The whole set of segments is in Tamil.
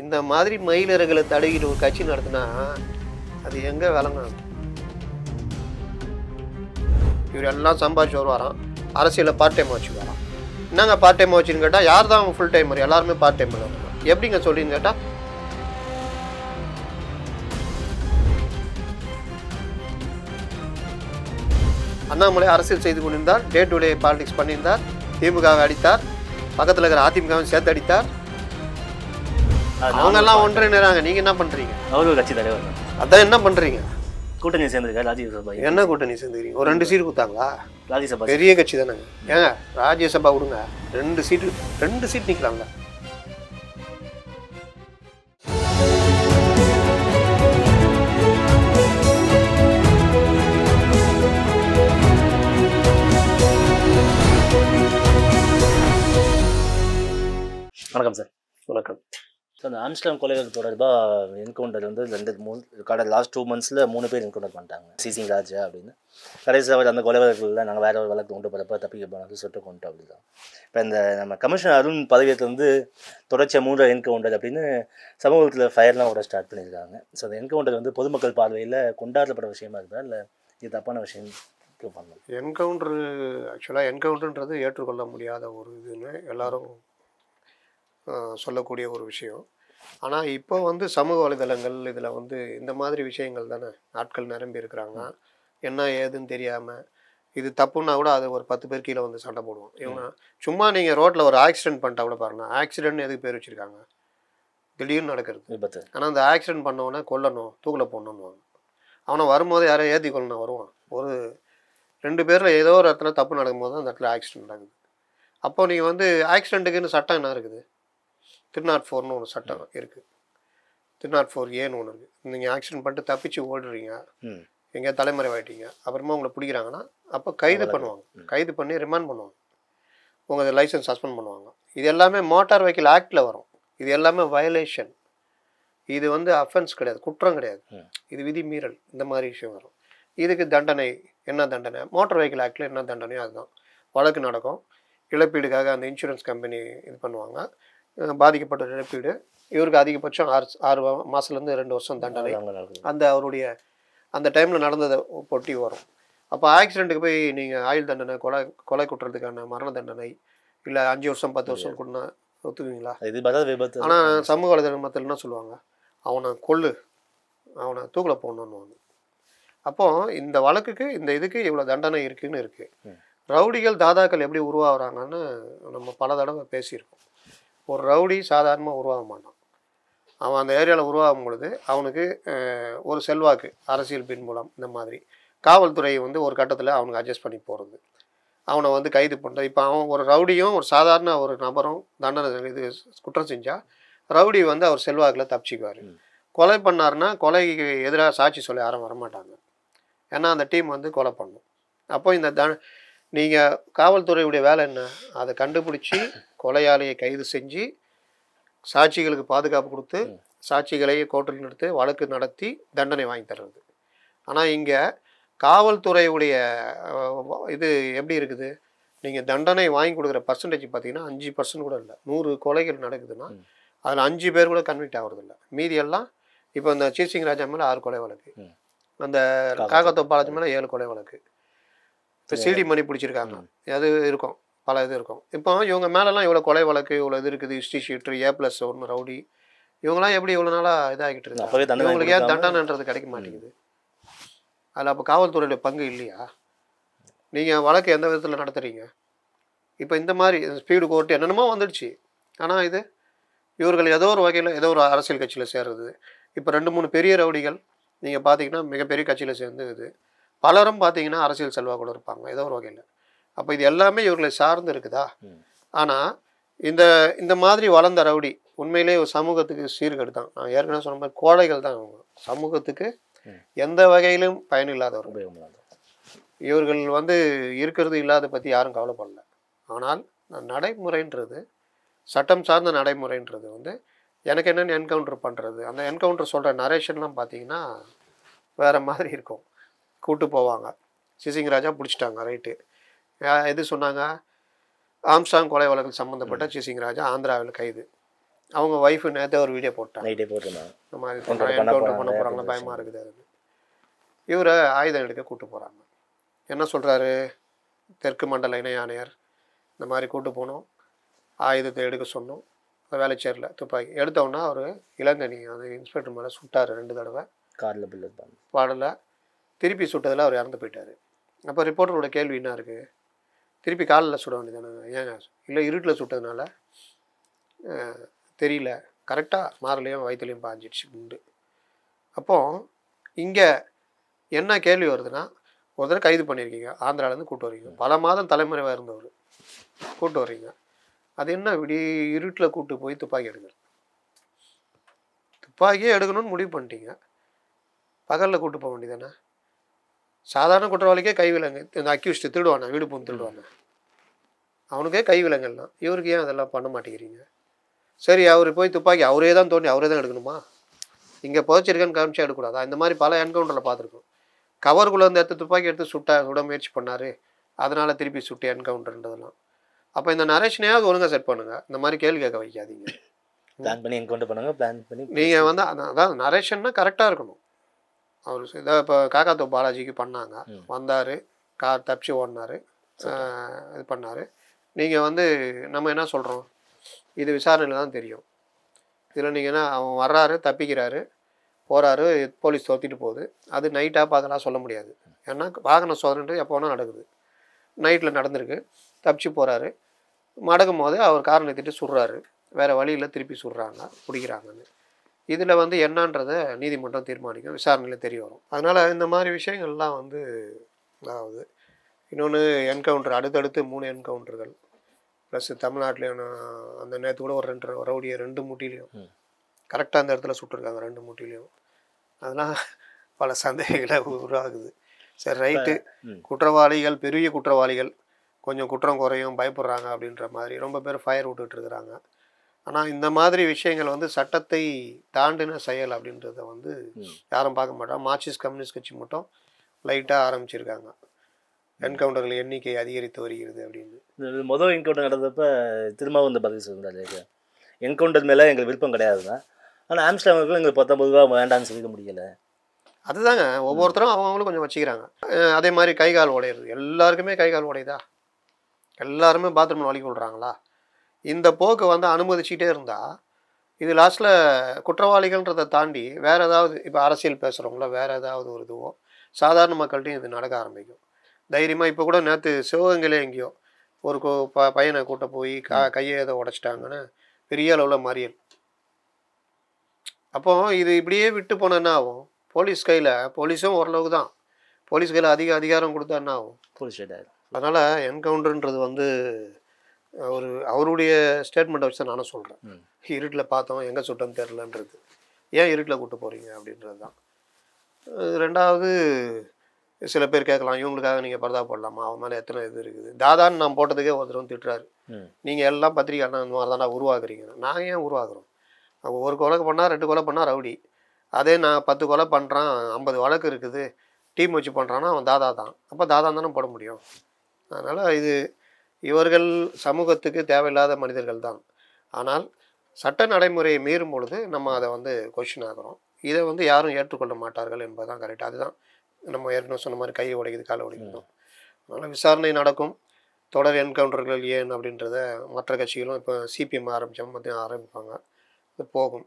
இந்த மாதிரி மயிலர்களை தடவிட்டு ஒரு கட்சி நடத்தினா அது எங்கே விளங்கணும் இவர் எல்லாம் சம்பாதிச்சு வருவாராம் அரசியலில் பார்ட் டைம் வரான் என்னங்க பார்ட் டைம் வச்சுன்னு கேட்டால் யார் தான் அவங்க ஃபுல் டைமர் எல்லாருமே பார்ட் டைம் வருவாங்க எப்படிங்க சொல்லின்னு கேட்டால் அண்ணாமலை அரசியல் செய்து கொண்டிருந்தார் டே டு டே பாலிடிக்ஸ் பண்ணியிருந்தார் திமுகவை அடித்தார் பக்கத்தில் இருக்கிற அதிமுகவும் சேர்த்து அடித்தார் அவங்க எல்லாம் ஒன்றிணைறாங்க நீங்க என்ன பண்றீங்க அவரு கட்சி தலைவர் அதான் என்ன பண்றீங்க கூட்டணி சேர்ந்திருக்கா ராஜ்யசபா என்ன கூட்டணி சேர்ந்துக்கிறீங்க ஒரு ரெண்டு சீட் கொடுத்தாங்களா ராஜ்யசபா பெரிய கட்சி தானேங்க ஏங்க ராஜ்யசபா கொடுங்க ரெண்டு சீட்டு ரெண்டு சீட் நிற்கிறாங்க வணக்கம் சார் வணக்கம் ஸோ அந்த ஆம்ஸ்லாம் கொலைகள் தொடர்பாக என்கவுண்டர் வந்து ரெண்டு மூணு கடை லாஸ்ட் டூ மந்த்ஸில் மூணு பேர் என்கவுண்டர் பண்ணிட்டாங்க சிசிங் ராஜா அப்படின்னு கடைசி அவர் அந்த கொலை நாங்கள் வேறு ஒரு வழக்கு கொண்டு போகிறப்ப தப்பிக்க போனாங்க சுட்டு கொண்டு அப்படி தான் இப்போ இந்த நம்ம கமிஷனர் அருண் வந்து தொடர்ச்சிய மூன்று என்கவுண்டர் அப்படின்னு சமூகத்தில் ஃபயர்லாம் கூட ஸ்டார்ட் பண்ணியிருக்காங்க ஸோ அந்த என்கவுண்டர் வந்து பொதுமக்கள் பார்வையில் கொண்டாடப்பட விஷயமா இருக்குதா இல்லை இது தப்பான விஷயம் என்கவுண்டரு ஆக்சுவலாக என்கவுண்டர்ன்றது ஏற்றுக்கொள்ள முடியாத ஒரு இதுன்னு எல்லாரும் சொல்லக்கூடிய ஒரு விஷயம் ஆனால் இப்போ வந்து சமூக வலைதளங்கள் இதில் வந்து இந்த மாதிரி விஷயங்கள் தானே ஆட்கள் நிரம்பி இருக்கிறாங்க என்ன ஏதுன்னு தெரியாமல் இது தப்புன்னா கூட அது ஒரு பத்து பேர் கீழே வந்து சண்டை போடுவோம் இவங்க சும்மா நீங்கள் ரோட்டில் ஒரு ஆக்சிடென்ட் பண்ணிட்டா கூட பாருங்க ஆக்சிடென்ட் எதுக்கு பேர் வச்சுருக்காங்க திடீர்னு நடக்கிறது ஆனால் அந்த ஆக்சிடென்ட் பண்ணவொன்னே கொல்லணும் தூக்கில் போடணும்னு அவனை வரும்போது யாரோ ஏற்றி கொள்ளணும் வருவான் ஒரு ரெண்டு பேரில் ஏதோ ஒரு இடத்துல தப்பு நடக்கும்போது அந்த இடத்துல ஆக்சிடென்ட் நடக்குது அப்போ நீங்கள் வந்து ஆக்சிடென்ட்டுக்குன்னு சட்டம் என்ன இருக்குது திருநாட் ஃபோர்னு ஒரு சட்டம் இருக்குது திருநாட் ஃபோர் ஏன்னு ஒன்று இருக்குது நீங்கள் ஆக்சிடென்ட் பண்ணிட்டு தப்பிச்சு ஓடுறீங்க எங்கேயா ஆகிட்டீங்க அப்புறமா உங்களை பிடிக்கிறாங்கன்னா அப்போ கைது பண்ணுவாங்க கைது பண்ணி ரிமாண்ட் பண்ணுவாங்க உங்கள் லைசன்ஸ் சஸ்பெண்ட் பண்ணுவாங்க இது எல்லாமே மோட்டார் வெஹிக்கிள் ஆக்டில் வரும் இது எல்லாமே வயலேஷன் இது வந்து அஃபென்ஸ் கிடையாது குற்றம் கிடையாது இது விதி மீறல் இந்த மாதிரி விஷயம் வரும் இதுக்கு தண்டனை என்ன தண்டனை மோட்டார் வெஹிக்கிள் ஆக்டில் என்ன தண்டனையோ அதுதான் வழக்கு நடக்கும் இழப்பீடுக்காக அந்த இன்சூரன்ஸ் கம்பெனி இது பண்ணுவாங்க பாதிக்கப்பட்ட இழப்பீடு இவருக்கு அதிகபட்சம் ஆறு ஆறு மாதத்துலேருந்து ரெண்டு வருஷம் தண்டனை அந்த அவருடைய அந்த டைமில் நடந்ததை பொட்டி வரும் அப்போ ஆக்சிடெண்ட்டுக்கு போய் நீங்கள் ஆயுள் தண்டனை கொலை கொலை குட்டுறதுக்கான மரண தண்டனை இல்லை அஞ்சு வருஷம் பத்து வருஷம் கொடுனா ஒத்துக்குவீங்களா இது விபத்து ஆனால் சமூக வலைதளத்தில் என்ன சொல்லுவாங்க அவனை கொல்லு அவனை தூக்கில் போடணுன்னு அப்போ இந்த வழக்குக்கு இந்த இதுக்கு இவ்வளோ தண்டனை இருக்குன்னு இருக்குது ரவுடிகள் தாதாக்கள் எப்படி உருவாகிறாங்கன்னு நம்ம பல தடவை பேசியிருக்கோம் ஒரு ரவுடி சாதாரணமாக உருவாக மாட்டான் அவன் அந்த ஏரியாவில் உருவாகும் பொழுது அவனுக்கு ஒரு செல்வாக்கு அரசியல் பின்புலம் இந்த மாதிரி காவல்துறை வந்து ஒரு கட்டத்தில் அவனுக்கு அட்ஜஸ்ட் பண்ணி போகிறது அவனை வந்து கைது பண்ணுறது இப்போ அவன் ஒரு ரவுடியும் ஒரு சாதாரண ஒரு நபரும் தண்டனை இது குற்றம் செஞ்சால் ரவுடி வந்து அவர் செல்வாக்கில் தப்பிச்சிக்குவார் கொலை பண்ணார்னா கொலைக்கு எதிராக சாட்சி சொல்ல யாரும் வரமாட்டாங்க ஏன்னா அந்த டீம் வந்து கொலை பண்ணும் அப்போ இந்த த நீங்கள் காவல்துறையுடைய வேலை என்ன அதை கண்டுபிடிச்சி கொலையாளியை கைது செஞ்சு சாட்சிகளுக்கு பாதுகாப்பு கொடுத்து சாட்சிகளையே கோர்ட்டில் நிறுத்து வழக்கு நடத்தி தண்டனை வாங்கி தர்றது ஆனால் இங்கே காவல்துறையுடைய இது எப்படி இருக்குது நீங்கள் தண்டனை வாங்கி கொடுக்குற பர்சன்டேஜ் பார்த்தீங்கன்னா அஞ்சு பர்சன்ட் கூட இல்லை நூறு கொலைகள் நடக்குதுன்னா அதில் அஞ்சு பேர் கூட கன்விக்ட் ஆகுறதில்ல மீதியெல்லாம் இப்போ இந்த சீசிங் ராஜா மேலே ஆறு கொலை வழக்கு அந்த காகத்தோ மேலே ஏழு கொலை வழக்கு இப்போ சிடி மணி பிடிச்சிருக்காங்க அது இருக்கும் பல இது இருக்கும் இப்போ இவங்க மேலெலாம் இவ்வளோ கொலை வழக்கு இவ்வளோ இது இருக்குது ஹிஸ்ட்ரி ஷீட்ரு ஏ ப்ளஸ் ஒன்று ரவுடி இவங்களாம் எப்படி இவ்வளோ நாளாக இதாகிட்டு இருக்கு இவங்களுக்கு ஏன் தண்டனைன்றது கிடைக்க மாட்டேங்குது அதில் அப்போ காவல்துறையுடைய பங்கு இல்லையா நீங்கள் வழக்கு எந்த விதத்தில் நடத்துகிறீங்க இப்போ இந்த மாதிரி ஸ்பீடு கோர்ட்டு என்னென்னமோ வந்துடுச்சு ஆனால் இது இவர்கள் ஏதோ ஒரு வகையில் ஏதோ ஒரு அரசியல் கட்சியில் சேர்றது இப்போ ரெண்டு மூணு பெரிய ரவுடிகள் நீங்கள் பார்த்தீங்கன்னா மிகப்பெரிய கட்சியில் சேர்ந்து இது பலரும் பார்த்தீங்கன்னா அரசியல் கூட இருப்பாங்க ஏதோ ஒரு வகையில் அப்போ இது எல்லாமே இவர்களை சார்ந்து இருக்குதா ஆனால் இந்த இந்த மாதிரி வளர்ந்த ரவுடி உண்மையிலே ஒரு சமூகத்துக்கு சீர்கேடு தான் நான் ஏற்கனவே சொன்ன மாதிரி கோடைகள் தான் அவங்க சமூகத்துக்கு எந்த வகையிலும் பயன் இவர்கள் வந்து இருக்கிறது இல்லாத பற்றி யாரும் கவலைப்படல ஆனால் நடைமுறைன்றது சட்டம் சார்ந்த நடைமுறைன்றது வந்து எனக்கு என்னென்னு என்கவுண்டர் பண்ணுறது அந்த என்கவுண்டர் சொல்கிற நரேஷன்லாம் பார்த்தீங்கன்னா வேறு மாதிரி இருக்கும் கூட்டு போவாங்க சிசிங் ராஜா பிடிச்சிட்டாங்க ரைட்டு எது சொன்னாங்க ஆம்ஸ்டாங் கொலை வழக்கில் சம்மந்தப்பட்ட சிசிங் ராஜா ஆந்திராவில் கைது அவங்க ஒய்ஃபு நேரத்தை ஒரு வீடியோ போட்டாங்க போட்டு இந்த மாதிரி பண்ண போகிறாங்களா பயமாக இருக்குது அது இவரை ஆயுதம் எடுக்க கூப்பிட்டு போகிறாங்க என்ன சொல்கிறாரு தெற்கு மண்டல இணை ஆணையர் இந்த மாதிரி கூட்டு போனோம் ஆயுதத்தை எடுக்க சொன்னோம் வேலை சேரில் துப்பாக்கி எடுத்தோன்னா அவர் இளங்கனி அந்த இன்ஸ்பெக்டர் மேலே சுட்டார் ரெண்டு தடவை காரில் பில்லு பாடலை திருப்பி சுட்டதில் அவர் இறந்து போயிட்டார் அப்போ ரிப்போர்ட்டரோட கேள்வி என்ன இருக்குது திருப்பி காலில் சுட வேண்டியதானே ஏன் இல்லை இருட்டில் சுட்டதுனால தெரியல கரெக்டாக மாரலையும் வயிற்றுலையும் பாஞ்சிடுச்சு உண்டு அப்போது இங்கே என்ன கேள்வி வருதுன்னா ஒரு தடவை கைது பண்ணியிருக்கீங்க ஆந்திராவிலேருந்து கூட்டு வரீங்க பல மாதம் தலைமுறைவாக இருந்தவர் கூப்பிட்டு வரீங்க அது என்ன இப்படி இருட்டில் கூப்பிட்டு போய் துப்பாக்கி எடுக்கிறது துப்பாக்கியே எடுக்கணும்னு முடிவு பண்ணிட்டீங்க பகலில் கூட்டு போக வேண்டியதானே சாதாரண குற்றவாளிக்கே கை விலங்கு இந்த அக்யூஸ்ட் திருடுவானா வீடு பூந்து திருடுவானா அவனுக்கே கை விலங்கெல்லாம் இவருக்கு ஏன் அதெல்லாம் பண்ண மாட்டேங்கிறீங்க சரி அவர் போய் துப்பாக்கி அவரே தான் தோண்டி அவரே தான் எடுக்கணுமா இங்கே புதைச்சிருக்கேன்னு காமிச்சா எடுக்கக்கூடாது இந்த மாதிரி பல என்கவுண்டரில் பார்த்துருக்கோம் கவருக்குள்ளே வந்து எடுத்து துப்பாக்கி எடுத்து சுட்டா சுட முயற்சி பண்ணார் அதனால் திருப்பி சுட்டு என்கவுண்டர்ன்றதெல்லாம் அப்போ இந்த நரேஷனையாவது ஒழுங்காக செட் பண்ணுங்கள் இந்த மாதிரி கேள்வி கேட்க வைக்காதீங்க பிளான் பண்ணி என்கவுண்டர் பண்ணுங்கள் பிளான் பண்ணி நீங்கள் வந்து அதான் நரேஷன்னா கரெக்டாக இருக்கணும் அவர் இதை இப்போ காக்காத்தோ பாலாஜிக்கு பண்ணாங்க வந்தார் கார் தப்பிச்சு ஓடினார் இது பண்ணார் நீங்கள் வந்து நம்ம என்ன சொல்கிறோம் இது விசாரணையில் தான் தெரியும் இதில் நீங்கள் என்ன அவன் வர்றாரு தப்பிக்கிறாரு போகிறாரு போலீஸ் தோத்திட்டு போகுது அது நைட்டாக பார்த்தலாம் சொல்ல முடியாது ஏன்னா வாகன சோதனைன்றது எப்போ வேணால் நடக்குது நைட்டில் நடந்திருக்கு தப்பிச்சு போகிறாரு மடக்கும் போது அவர் காரை நிறுத்திட்டு சுடுறாரு வேறு வழியில் திருப்பி சுடுறாங்க பிடிக்கிறாங்கன்னு இதில் வந்து என்னன்றதை நீதிமன்றம் தீர்மானிக்கும் விசாரணையில் தெரிய வரும் அதனால் இந்த மாதிரி விஷயங்கள்லாம் வந்து ஆகுது இன்னொன்று என்கவுண்டர் அடுத்தடுத்து மூணு என்கவுண்டர்கள் ப்ளஸ் தமிழ்நாட்டில் அந்த நேரத்து கூட ஒரு ரெண்டு வரவுடைய ரெண்டு மூட்டிலையும் கரெக்டாக அந்த இடத்துல சுட்டிருக்காங்க ரெண்டு மூட்டிலையும் அதெல்லாம் பல சந்தேகங்களை உருவாகுது சரி ரைட்டு குற்றவாளிகள் பெரிய குற்றவாளிகள் கொஞ்சம் குற்றம் குறையும் பயப்படுறாங்க அப்படின்ற மாதிரி ரொம்ப பேர் ஃபயர் விட்டுட்டு இருக்கிறாங்க ஆனால் இந்த மாதிரி விஷயங்கள் வந்து சட்டத்தை தாண்டின செயல் அப்படின்றத வந்து யாரும் பார்க்க மாட்டோம் மார்க்சிஸ்ட் கம்யூனிஸ்ட் கட்சி மட்டும் லைட்டாக ஆரம்பிச்சிருக்காங்க என்கவுண்டர்கள் எண்ணிக்கை அதிகரித்து வருகிறது அப்படின்னு மொதல் என்கவுண்டர் நடந்தப்ப திரும்பவும் வந்து பதில் சொல்கிறாரு என்கவுண்டர் மேலே எங்களுக்கு விருப்பம் கிடையாது தான் ஆனால் ஆம்ஸ்டாமுக்கு எங்களுக்கு பத்தொம்பது ரூபா வேண்டாம்னு சொல்லிக்க முடியலை அதுதாங்க ஒவ்வொருத்தரும் அவங்களும் கொஞ்சம் வச்சுக்கிறாங்க அதே மாதிரி கை கால் உடையிறது எல்லாருக்குமே கை கால் உடையுதா எல்லாருமே பாத்ரூமில் வழி கொள்கிறாங்களா இந்த போக்கை வந்து அனுமதிச்சுட்டே இருந்தால் இது லாஸ்ட்டில் குற்றவாளிகள்ன்றதை தாண்டி வேறு ஏதாவது இப்போ அரசியல் பேசுகிறவங்களோ வேறு ஏதாவது ஒரு இதுவோ சாதாரண மக்கள்கிட்டையும் இது நடக்க ஆரம்பிக்கும் தைரியமாக இப்போ கூட நேற்று சிவகங்கையிலே எங்கேயோ ஒரு ப பையனை கூட்ட போய் கா கையை ஏதோ உடச்சிட்டாங்கன்னு பெரிய அளவில் மறியல் அப்போ இது இப்படியே விட்டு போனால் என்ன ஆகும் போலீஸ் கையில் போலீஸும் ஓரளவுக்கு தான் போலீஸ் கையில் அதிக அதிகாரம் கொடுத்தா என்ன ஆகும் போலீஸ் அதனால் என்கவுண்டர்ன்றது வந்து அவர் அவருடைய ஸ்டேட்மெண்ட்டை வச்சு நானும் சொல்கிறேன் இருட்டில் பார்த்தோம் எங்கே சுட்டோன்னு தெரிலன்றது ஏன் இருட்டில் கூப்பிட்டு போகிறீங்க அப்படின்றது தான் ரெண்டாவது சில பேர் கேட்கலாம் இவங்களுக்காக நீங்கள் பரதா போடலாமா அவன் மேலே எத்தனை இது இருக்குது தாதான்னு நான் போட்டதுக்கே ஒருத்தர் வந்து திட்டுறாரு நீங்கள் எல்லாம் பத்திரிக்கை அண்ணா இந்த மாதிரி தானே உருவாக்குறீங்க நாங்கள் ஏன் உருவாக்குறோம் ஒரு கொலை பண்ணால் ரெண்டு கொலை பண்ணால் ரவுடி அதே நான் பத்து கொலை பண்ணுறான் ஐம்பது வழக்கு இருக்குது டீம் வச்சு பண்ணுறான்னா அவன் தாதா தான் அப்போ தாதா தானே போட முடியும் அதனால் இது இவர்கள் சமூகத்துக்கு தேவையில்லாத மனிதர்கள் தான் ஆனால் சட்ட நடைமுறையை மீறும் பொழுது நம்ம அதை வந்து கொஷின் ஆகிறோம் இதை வந்து யாரும் ஏற்றுக்கொள்ள மாட்டார்கள் என்பதுதான் கரெக்ட் அதுதான் நம்ம ஏற்கனவே சொன்ன மாதிரி கையை உடைக்குது காலை உடைக்கணும் அதனால் விசாரணை நடக்கும் தொடர் என்கவுண்டர்கள் ஏன் அப்படின்றத மற்ற கட்சிகளும் இப்போ சிபிஎம் ஆரம்பித்தோம் மத்தியம் ஆரம்பிப்பாங்க இது போகும்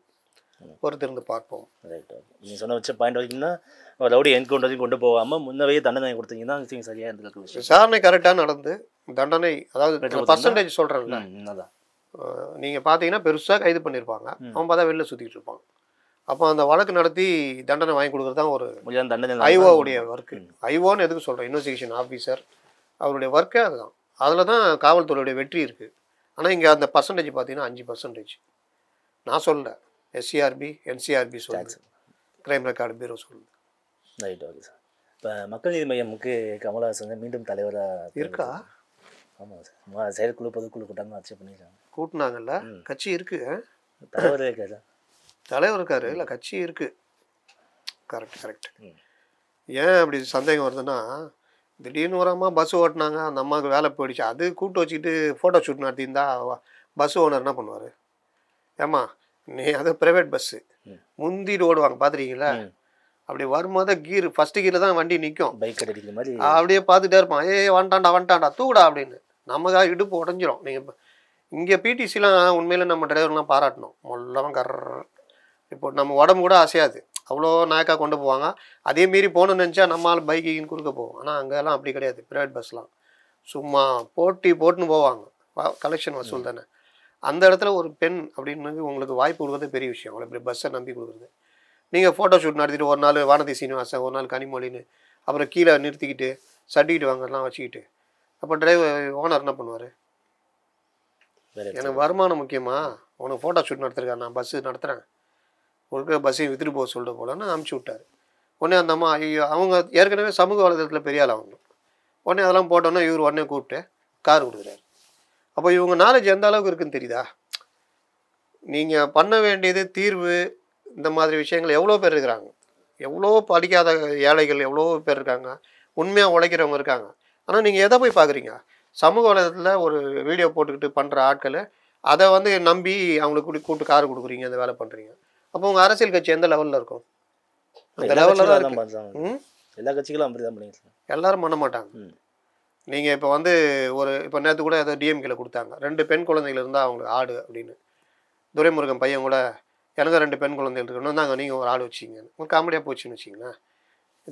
பொறுத்திருந்து பார்ப்போம் நீங்கள் சொன்ன வச்ச பாயிண்ட் வரைக்கும்னா லவுடி என்கவுண்டரையும் கொண்டு போகாமல் முன்னவே தண்டனை கொடுத்தீங்கன்னா சரியாக இருந்திருக்கு விசாரணை கரெக்டாக நடந்து தண்டனை அதாவது பர்சன்டேஜ் சொல்கிறேன் நீங்கள் பார்த்தீங்கன்னா பெருசாக கைது பண்ணியிருப்பாங்க அவன் பார்த்தா வெளில சுற்றிக்கிட்டு இருப்பாங்க அப்போ அந்த வழக்கு நடத்தி தண்டனை வாங்கி கொடுக்குறது தான் ஒரு தண்டனை ஐஓவுடைய ஒர்க்கு ஐஓன்னு எதுக்கு சொல்கிறேன் இன்வெஸ்டிகேஷன் ஆஃபீஸர் அவருடைய ஒர்க்கே அதுதான் அதில் தான் காவல்துறையுடைய வெற்றி இருக்குது ஆனால் இங்கே அந்த பர்சன்டேஜ் பார்த்தீங்கன்னா அஞ்சு பர்சன்டேஜ் நான் சொல்ல எஸ்சிஆர்பி என்சிஆர்பி சொல்லுது கிரைம் ரெக்கார்டு பீரோ சொல்லுது ரைட் ஓகே சார் இப்போ மக்கள் நீதி மையமுக்கு கமலஹாசன் மீண்டும் தலைவராக இருக்கா ஆமாம் சார் செயற்குழு பொதுக்குழு கூட்டம் வச்சு பண்ணியிருக்காங்க கூட்டினாங்கல்ல கட்சி இருக்கு தலைவர் இருக்காரு தலைவர் இருக்காரு இல்லை கட்சி இருக்கு கரெக்ட் கரெக்ட் ஏன் அப்படி சந்தேகம் வருதுன்னா திடீர்னு ஓரமாக பஸ் ஓட்டினாங்க அந்த அம்மாவுக்கு வேலை போயிடுச்சு அது கூப்பிட்டு வச்சுக்கிட்டு ஃபோட்டோ ஷூட் நடத்தியிருந்தா பஸ் ஓனர் என்ன பண்ணுவார் ஏம்மா நீ அது ப்ரைவேட் பஸ்ஸு முந்திட்டு ஓடுவாங்க பார்த்துருக்கீங்களா அப்படி வரும்போது கீர் ஃபஸ்ட்டு கீரில் தான் வண்டி நிற்கும் பைக் அடிக்கிற மாதிரி அப்படியே பார்த்துட்டே இருப்பான் ஏ வந்துட்டாண்டா வந்துட்டாண்டா தூடா அப்படின்னு தான் இடுப்பு உடஞ்சிரும் நீங்கள் இப்போ இங்கே பிடிசிலாம் உண்மையில் நம்ம டிரைவர்லாம் பாராட்டணும் மொல்லவன் கர் இப்போ நம்ம உடம்பு கூட அசையாது அவ்வளோ நாயக்காக கொண்டு போவாங்க அதே மாரி போகணும்னு நினச்சா நம்மளால் பைக்கின்னு கொடுக்க போவோம் ஆனால் அங்கெல்லாம் அப்படி கிடையாது ப்ரைவேட் பஸ்லாம் சும்மா போட்டி போட்டுன்னு போவாங்க கலெக்ஷன் வசூல் தானே அந்த இடத்துல ஒரு பெண் அப்படின்னு உங்களுக்கு வாய்ப்பு கொடுக்குறது பெரிய விஷயம் அவளை இப்படி பஸ்ஸை நம்பி கொடுக்குறது நீங்கள் ஃபோட்டோ ஷூட் நடத்திட்டு ஒரு நாள் வானதி சீனிவாசன் ஒரு நாள் கனிமொழின்னு அப்புறம் கீழே நிறுத்திக்கிட்டு சர்டிஃபிகேட் வாங்கலாம் வச்சுக்கிட்டு அப்போ டிரைவர் ஓனர் என்ன பண்ணுவார் எனக்கு வருமானம் முக்கியமாக உனக்கு ஃபோட்டோ ஷூட் நடத்திருக்காரு நான் பஸ்ஸு நடத்துகிறேன் ஒருக்க பஸ்ஸையும் வித்துட்டு போக சொல்லிட்டு போகலான்னு அனுப்பிச்சி விட்டார் உடனே அந்த அம்மா ஐயோ அவங்க ஏற்கனவே சமூக வலைதளத்தில் பெரிய ஆள் அவங்க உடனே அதெல்லாம் போட்டோன்னா இவர் உடனே கூப்பிட்டு கார் கொடுக்குறாரு அப்போ இவங்க நாலேஜ் எந்த அளவுக்கு இருக்குன்னு தெரியுதா நீங்கள் பண்ண வேண்டியது தீர்வு இந்த மாதிரி விஷயங்கள் எவ்வளோ பேர் இருக்கிறாங்க எவ்வளோ படிக்காத ஏழைகள் எவ்வளோ பேர் இருக்காங்க உண்மையாக உழைக்கிறவங்க இருக்காங்க ஆனால் நீங்கள் எதை போய் பார்க்குறீங்க சமூக வலைதளத்தில் ஒரு வீடியோ போட்டுக்கிட்டு பண்ணுற ஆட்களை அதை வந்து நம்பி அவங்களுக்கு கூப்பிட்டு கார் கொடுக்குறீங்க அந்த வேலை பண்ணுறீங்க அப்போ உங்கள் அரசியல் கட்சி எந்த லெவலில் இருக்கும் அந்த லெவலில் தான் எல்லா கட்சிகளும் அப்படி தான் பண்ணிக்கலாம் எல்லாரும் பண்ண மாட்டாங்க நீங்கள் இப்போ வந்து ஒரு இப்போ நேற்று கூட ஏதோ டிஎம்கேல கொடுத்தாங்க ரெண்டு பெண் குழந்தைகள் இருந்தால் அவங்களுக்கு ஆடு அப்படின்னு துரைமுருகன் பையன் கூட எனக்கு ரெண்டு பெண் குழந்தைகள் இருக்கணும் தாங்க நீங்கள் ஒரு ஆடு வச்சிங்க காமெடியாக போச்சுன்னு வச்சிங்களேன்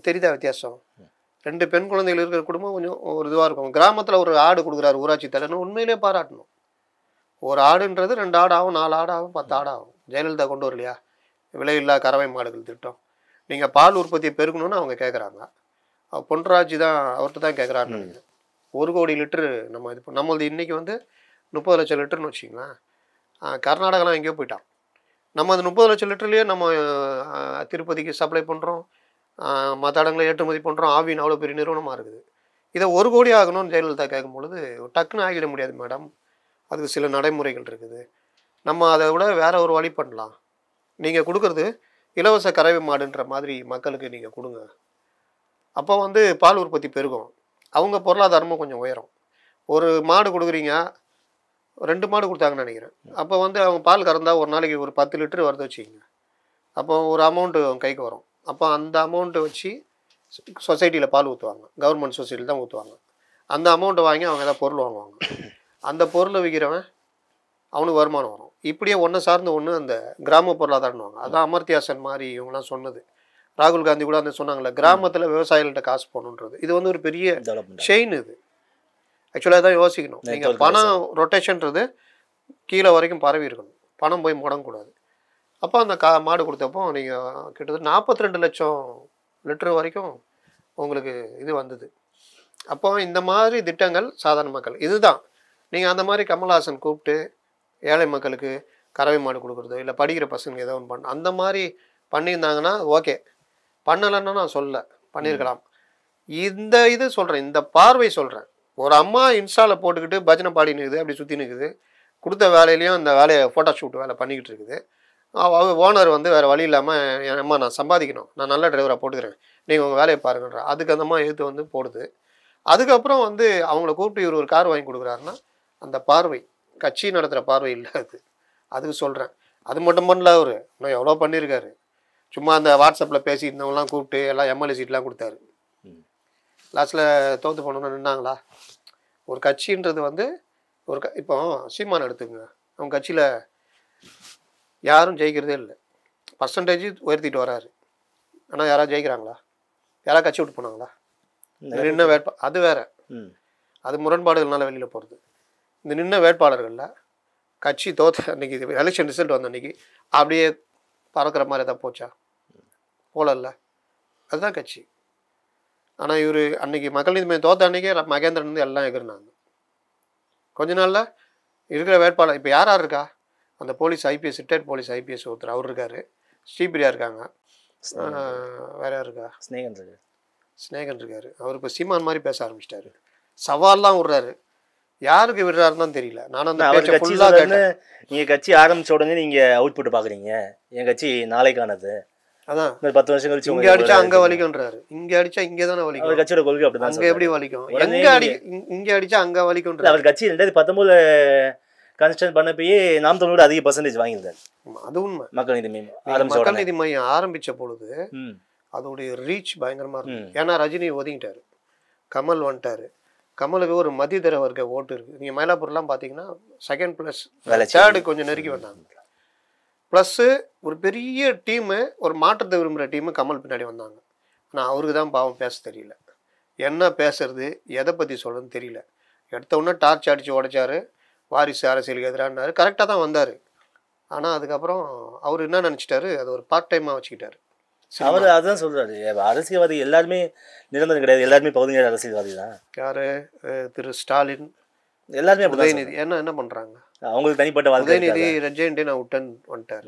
தெரியுதா வித்தியாசம் ரெண்டு பெண் குழந்தைகள் இருக்கிற குடும்பம் கொஞ்சம் ஒரு இதுவாக இருக்கும் கிராமத்தில் ஒரு ஆடு கொடுக்குறாரு ஊராட்சி தலைவர் உண்மையிலே பாராட்டணும் ஒரு ஆடுன்றது ரெண்டு ஆடு ஆகும் நாலு ஆடு ஆகும் பத்து ஆடு ஆகும் ஜெயலலிதா கொண்டு வரலையா விலையில்லா கறவை மாடுகள் திட்டம் நீங்கள் பால் உற்பத்தியை பெருக்கணும்னு அவங்க கேட்குறாங்க பொன்ராஜி தான் அவர்கிட்ட தான் கேட்குறாரு ஒரு கோடி லிட்டரு நம்ம இது நம்மளது இன்றைக்கி வந்து முப்பது லட்சம் லிட்டர்னு வச்சிங்களேன் கர்நாடகாலாம் எங்கேயோ போயிட்டான் நம்ம அந்த முப்பது லட்சம் லிட்டர்லேயே நம்ம திருப்பதிக்கு சப்ளை பண்ணுறோம் மற்ற இடங்களை ஏற்றுமதி பண்ணுறோம் ஆவின் அவ்வளோ பெரிய நிறுவனமாக இருக்குது இதை ஒரு கோடி ஆகணும்னு ஜெயலலிதா கேட்கும் பொழுது டக்குன்னு ஆகிட முடியாது மேடம் அதுக்கு சில நடைமுறைகள் இருக்குது நம்ம அதை விட வேற ஒரு வழி பண்ணலாம் நீங்கள் கொடுக்குறது இலவச கறவை மாடுன்ற மாதிரி மக்களுக்கு நீங்கள் கொடுங்க அப்போ வந்து பால் உற்பத்தி பெருகும் அவங்க பொருளாதாரமும் கொஞ்சம் உயரும் ஒரு மாடு கொடுக்குறீங்க ரெண்டு மாடு கொடுத்தாங்கன்னு நினைக்கிறேன் அப்போ வந்து அவங்க பால் கறந்தால் ஒரு நாளைக்கு ஒரு பத்து லிட்டர் வரத வச்சுக்கிங்க அப்போ ஒரு அமௌண்ட்டு அவங்க கைக்கு வரும் அப்போ அந்த அமௌண்ட்டை வச்சு சொசைட்டியில் பால் ஊற்றுவாங்க கவர்மெண்ட் சொசைட்டியில் தான் ஊற்றுவாங்க அந்த அமௌண்ட்டை வாங்கி அவங்க ஏதாவது பொருள் வாங்குவாங்க அந்த பொருளை விற்கிறவன் அவனுக்கு வருமானம் வரும் இப்படியே ஒன்றை சார்ந்து ஒன்று அந்த கிராம பொருளாதாரம்வாங்க அதான் அமர்த்தியாசன் மாதிரி இவங்களாம் சொன்னது ராகுல் காந்தி கூட அந்த சொன்னாங்கல்ல கிராமத்தில் விவசாயிகள்கிட்ட காசு போகணுன்றது இது வந்து ஒரு பெரிய செயின் இது ஆக்சுவலாக தான் யோசிக்கணும் நீங்கள் பணம் ரொட்டேஷன்றது கீழே வரைக்கும் பரவி இருக்கணும் பணம் போய் முடங்கக்கூடாது அப்போ அந்த கா மாடு கொடுத்தப்போ நீங்கள் கிட்டத்தட்ட நாற்பத்தி ரெண்டு லட்சம் லிட்டர் வரைக்கும் உங்களுக்கு இது வந்தது அப்போ இந்த மாதிரி திட்டங்கள் சாதாரண மக்கள் இதுதான் நீங்கள் அந்த மாதிரி கமல்ஹாசன் கூப்பிட்டு ஏழை மக்களுக்கு கறவை மாடு கொடுக்குறதோ இல்லை படிக்கிற பசங்க ஏதோ ஒன்று பண்ண அந்த மாதிரி பண்ணியிருந்தாங்கன்னா ஓகே பண்ணலைன்னா நான் சொல்ல பண்ணியிருக்கலாம் இந்த இது சொல்கிறேன் இந்த பார்வை சொல்கிறேன் ஒரு அம்மா இன்ஸ்டாவில் போட்டுக்கிட்டு பஜனை பாடி நிற்குது அப்படி சுற்றி நிற்குது கொடுத்த வேலையிலையும் அந்த வேலையை ஃபோட்டோ ஷூட் வேலை பண்ணிக்கிட்டு இருக்குது ஓனர் வந்து வேறு வழி இல்லாமல் அம்மா நான் சம்பாதிக்கணும் நான் நல்ல டிரைவராக போட்டுக்கிறேன் நீங்கள் உங்கள் வேலையை பாருங்கன்ற அதுக்கு அந்தமா எழுத்து வந்து போடுது அதுக்கப்புறம் வந்து அவங்கள கூப்பிட்டு இவர் ஒரு கார் வாங்கி கொடுக்குறாருன்னா அந்த பார்வை கட்சி நடத்துகிற பார்வை இல்லை அது அதுக்கு சொல்கிறேன் அது மட்டும் பண்ணல அவர் இன்னும் எவ்வளோ பண்ணியிருக்காரு சும்மா அந்த வாட்ஸ்அப்பில் பேசி இருந்தவங்களாம் கூப்பிட்டு எல்லாம் எம்எல்ஏ சீட்லாம் கொடுத்தாரு லாஸ்ட்டில் தோற்று போனோம்னா நின்னாங்களா ஒரு கட்சின்றது வந்து ஒரு க இப்போ சீமான் எடுத்துக்கோங்க அவங்க கட்சியில் யாரும் ஜெயிக்கிறதே இல்லை பர்சன்டேஜ் உயர்த்திட்டு வராரு ஆனால் யாராவது ஜெயிக்கிறாங்களா யாராவது கட்சி விட்டு போனாங்களா நின்ன வேட்பா அது வேற அது முரண்பாடுகள்னால வெளியில் போகிறது இந்த நின்ன வேட்பாளர்களில் கட்சி தோத்த அன்னைக்கு எலெக்ஷன் ரிசல்ட் வந்த அன்னைக்கு அப்படியே பறக்கிற மாதிரி தான் போச்சா போலல்ல அதுதான் கட்சி ஆனால் இவர் அன்னைக்கு மக்கள் நீதி தோத்த அன்னைக்கே மகேந்திரன் வந்து எல்லாம் எகிர்னாங்க கொஞ்ச நாளில் இருக்கிற வேட்பாளர் இப்போ யார் யார் இருக்கா அந்த police IPS retired police IPS ஒருத்தர் அவர் இருக்கார் ஸ்ரீபிரியா இருக்காங்க வேற இருக்கா ஸ்னேகன் இருக்காரு ஸ்னேகன் இருக்காரு அவர் இப்போ சீமான் மாதிரி பேச ஆரம்பிச்சிட்டாரு சவால்லாம் விடுறாரு யாருக்கு விடுறாருன்னு தான் தெரியல நானும் அந்த அவர் கட்சி நீங்கள் கட்சி ஆரம்பிச்ச உடனே நீங்கள் அவுட் புட் பார்க்குறீங்க என் கட்சி நாளைக்கானது அதான் பத்து வருஷம் கழிச்சு இங்க அடிச்சா அங்க வலிக்கும்ன்றாரு இங்க அடிச்சா இங்கே தானே வலிக்கும் அவர் கட்சியோட கொள்கை அப்படி தான் எப்படி வலிக்கும் எங்கே அடி இங்க அடிச்சா அங்க வலிக்கும் அவர் கட்சி ரெண்டாயிரத்தி பத்தொன்பது பண்ண போய் நாம் தமிழோட அதிக பர்சன்டேஜ் வாங்கியிருந்தார் அது உண்மை மக்கள் நீதி மையம் மக்கள் நீதி மையம் ஆரம்பிச்ச பொழுது அதோடைய ரீச் பயங்கரமா இருக்கும் ஏன்னா ரஜினி ஒதுங்கிட்டாரு கமல் வந்துட்டாரு கமலுக்கு ஒரு தர வர்க்க ஓட்டு இருக்கு நீங்க மயிலாப்பூர்லாம் பாத்தீங்கன்னா செகண்ட் பிளஸ் தேர்டு கொஞ்சம் நெருக்கி வந்தாங்க ப்ளஸ்ஸு ஒரு பெரிய டீமு ஒரு மாற்றத்தை விரும்புகிற டீமு கமல் பின்னாடி வந்தாங்க ஆனால் அவருக்கு தான் பாவம் பேச தெரியல என்ன பேசுறது எதை பற்றி சொல்கிறதுன்னு தெரியல எடுத்த உடனே டார்ச் அடித்து உடைச்சாரு வாரிசு அரசியலுக்கு எதிரானார் கரெக்டாக தான் வந்தார் ஆனால் அதுக்கப்புறம் அவர் என்ன நினச்சிட்டாரு அது ஒரு பார்ட் டைமாக வச்சுக்கிட்டாரு அவர் அதுதான் சொல்கிறாரு அரசியல்வாதி எல்லாருமே நிரந்தரம் கிடையாது எல்லாருமே பகுதிநேர அரசியல்வாதி தான் யார் திரு ஸ்டாலின் எல்லாருமே உதயநிதி ஏன்னா என்ன பண்ணுறாங்க அவங்களுக்கு தனிப்பட்ட வாழ்க்கை உதயநிதி ரஜயண்டே நான் விட்டன் வந்துட்டார்